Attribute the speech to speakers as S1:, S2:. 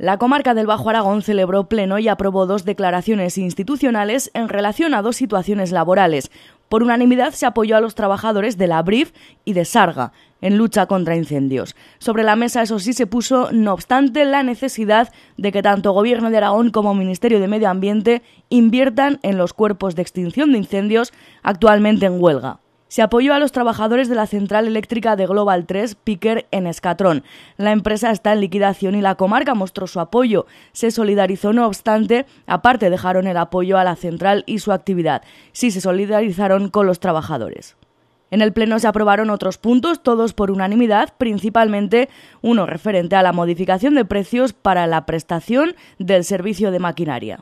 S1: La comarca del Bajo Aragón celebró pleno y aprobó dos declaraciones institucionales en relación a dos situaciones laborales. Por unanimidad se apoyó a los trabajadores de la BRIF y de Sarga en lucha contra incendios. Sobre la mesa, eso sí, se puso, no obstante, la necesidad de que tanto Gobierno de Aragón como Ministerio de Medio Ambiente inviertan en los cuerpos de extinción de incendios actualmente en huelga se apoyó a los trabajadores de la central eléctrica de Global 3, Picker, en Escatrón. La empresa está en liquidación y la comarca mostró su apoyo. Se solidarizó, no obstante, aparte dejaron el apoyo a la central y su actividad. Sí se solidarizaron con los trabajadores. En el Pleno se aprobaron otros puntos, todos por unanimidad, principalmente uno referente a la modificación de precios para la prestación del servicio de maquinaria.